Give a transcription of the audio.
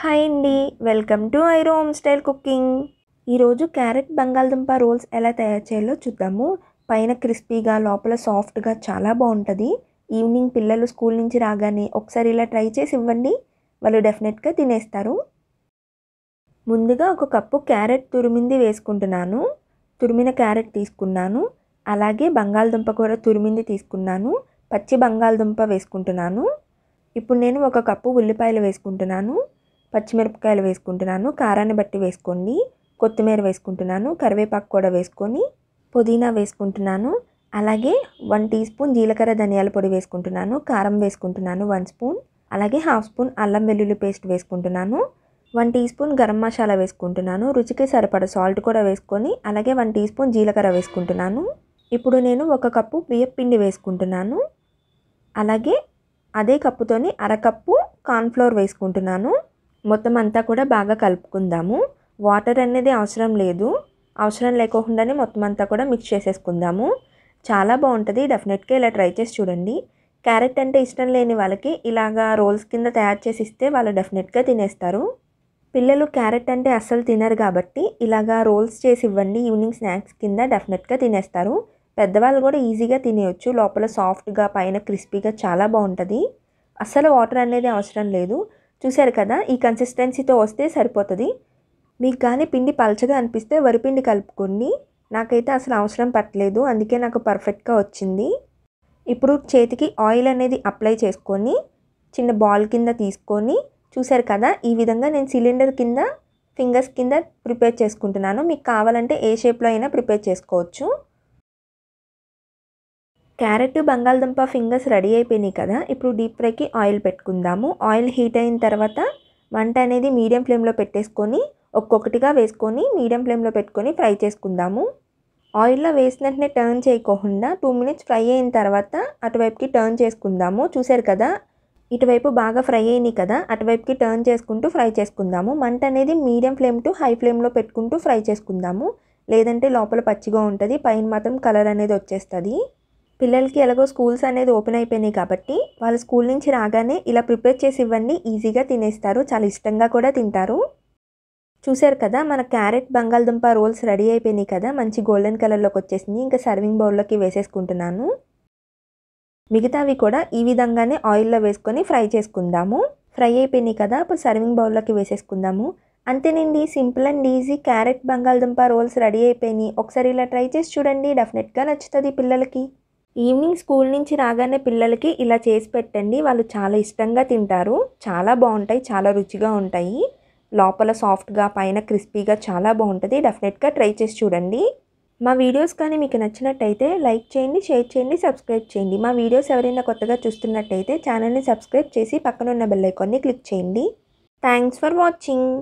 hi అండి welcome to ఐరో home style cooking ఈరోజు క్యారెట్ బంగాళదుంప రోల్స్ ఎలా తయారు చేయాలో చూద్దాము పైన క్రిస్పీగా లోపల సాఫ్ట్గా చాలా బాగుంటుంది ఈవినింగ్ పిల్లలు స్కూల్ నుంచి రాగానే ఒకసారి ఇలా ట్రై చేసి ఇవ్వండి వాళ్ళు డెఫినెట్గా తినేస్తారు ముందుగా ఒక కప్పు క్యారెట్ తురిమింది వేసుకుంటున్నాను తురిమిన క్యారెట్ తీసుకున్నాను అలాగే బంగాళదుంప కూడా తురిమింది తీసుకున్నాను పచ్చి బంగాళదుంప వేసుకుంటున్నాను ఇప్పుడు నేను ఒక కప్పు ఉల్లిపాయలు వేసుకుంటున్నాను పచ్చిమిరపకాయలు వేసుకుంటున్నాను కారాన్ని బట్టి వేసుకోండి కొత్తిమీర వేసుకుంటున్నాను కరివేపాకు కూడా వేసుకొని పుదీనా వేసుకుంటున్నాను అలాగే వన్ టీ స్పూన్ జీలకర్ర ధనియాల పొడి వేసుకుంటున్నాను కారం వేసుకుంటున్నాను వన్ స్పూన్ అలాగే హాఫ్ స్పూన్ అల్లం వెల్లుల్లి పేస్ట్ వేసుకుంటున్నాను one teaspoon garam masala వేసుకుంటున్నాను రుచికి సరిపడ సాల్ట్ కూడా వేసుకొని అలాగే వన్ టీ స్పూన్ జీలకర్ర వేసుకుంటున్నాను ఇప్పుడు నేను ఒక కప్పు బియ్యం పిండి వేసుకుంటున్నాను అలాగే అదే కప్పుతోని అరకప్పు కార్న్ఫ్లోర్ వేసుకుంటున్నాను మొత్తం అంతా కూడా బాగా కలుపుకుందాము వాటర్ అనేది అవసరం లేదు అవసరం లేకోకుండానే మొత్తం అంతా కూడా మిక్స్ చేసేసుకుందాము చాలా బాగుంటుంది డెఫినెట్గా ఇలా ట్రై చేసి చూడండి క్యారెట్ అంటే ఇష్టం లేని వాళ్ళకి ఇలాగా రోల్స్ కింద తయారు చేసి ఇస్తే వాళ్ళు డెఫినెట్గా తినేస్తారు పిల్లలు క్యారెట్ అంటే అస్సలు తినరు కాబట్టి ఇలాగా రోల్స్ చేసి ఇవ్వండి ఈవినింగ్ స్నాక్స్ కింద డెఫినెట్గా తినేస్తారు పెద్దవాళ్ళు కూడా ఈజీగా తినేయచ్చు లోపల సాఫ్ట్గా పైన క్రిస్పీగా చాలా బాగుంటుంది అస్సలు వాటర్ అనేది అవసరం లేదు చూశారు కదా ఈ కన్సిస్టెన్సీతో వస్తే సరిపోతుంది మీకు కానీ పిండి పలచగా అనిపిస్తే వరిపిండి కలుపుకొని నాకైతే అసలు అవసరం పట్టలేదు అందుకే నాకు పర్ఫెక్ట్గా వచ్చింది ఇప్పుడు చేతికి ఆయిల్ అనేది అప్లై చేసుకొని చిన్న బాల్ కింద తీసుకొని చూశారు కదా ఈ విధంగా నేను సిలిండర్ కింద ఫింగర్స్ కింద ప్రిపేర్ చేసుకుంటున్నాను మీకు కావాలంటే ఏ షేప్లో అయినా ప్రిపేర్ చేసుకోవచ్చు క్యారెట్ బంగాళదుంప ఫింగర్స్ రెడీ అయిపోయినాయి కదా ఇప్పుడు డీప్ ఫ్రైకి ఆయిల్ పెట్టుకుందాము ఆయిల్ హీట్ అయిన తర్వాత వంట అనేది మీడియం ఫ్లేమ్లో పెట్టేసుకొని ఒక్కొక్కటిగా వేసుకొని మీడియం ఫ్లేమ్లో పెట్టుకొని ఫ్రై చేసుకుందాము ఆయిల్లో వేసిన వెంటనే టర్న్ చేయకోకుండా టూ మినిట్స్ ఫ్రై అయిన తర్వాత అటువైపుకి టర్న్ చేసుకుందాము చూసారు కదా ఇటువైపు బాగా ఫ్రై అయినాయి కదా అటువైపుకి టర్న్ చేసుకుంటూ ఫ్రై చేసుకుందాము మంట అనేది మీడియం ఫ్లేమ్ టు హై ఫ్లేమ్లో పెట్టుకుంటూ ఫ్రై చేసుకుందాము లేదంటే లోపల పచ్చిగా ఉంటుంది పైన మాత్రం కలర్ అనేది వచ్చేస్తుంది పిల్లలకి ఎలాగో స్కూల్స్ అనేది ఓపెన్ అయిపోయినాయి కాబట్టి వాళ్ళు స్కూల్ నుంచి రాగానే ఇలా ప్రిపేర్ చేసి ఇవన్నీ ఈజీగా తినేస్తారు చాలా ఇష్టంగా కూడా తింటారు చూశారు కదా మన క్యారెట్ బంగాళదుంప రోల్స్ రెడీ అయిపోయినాయి కదా మంచి గోల్డెన్ కలర్లోకి వచ్చేసింది ఇంకా సర్వింగ్ బౌల్లోకి వేసేసుకుంటున్నాను మిగతావి కూడా ఈ విధంగానే ఆయిల్లో వేసుకొని ఫ్రై చేసుకుందాము ఫ్రై అయిపోయినాయి కదా ఇప్పుడు సర్వింగ్ బౌల్లోకి వేసేసుకుందాము అంతేనండి సింపుల్ అండ్ ఈజీ క్యారెట్ బంగాళదుంప రోల్స్ రెడీ అయిపోయినాయి ఒకసారి ఇలా ట్రై చేసి చూడండి డెఫినెట్గా నచ్చుతుంది పిల్లలకి ఈవినింగ్ స్కూల్ నుంచి రాగానే పిల్లలకి ఇలా చేసి పెట్టండి వాళ్ళు చాలా ఇష్టంగా తింటారు చాలా బాగుంటాయి చాలా రుచిగా ఉంటాయి లోపల సాఫ్ట్గా పైన క్రిస్పీగా చాలా బాగుంటుంది డెఫినెట్గా ట్రై చేసి చూడండి మా వీడియోస్ కానీ మీకు నచ్చినట్టయితే లైక్ చేయండి షేర్ చేయండి సబ్స్క్రైబ్ చేయండి మా వీడియోస్ ఎవరైనా కొత్తగా చూస్తున్నట్టయితే ఛానల్ని సబ్స్క్రైబ్ చేసి పక్కనున్న ఉన్న ఐకాన్ని క్లిక్ చేయండి థ్యాంక్స్ ఫర్ వాచింగ్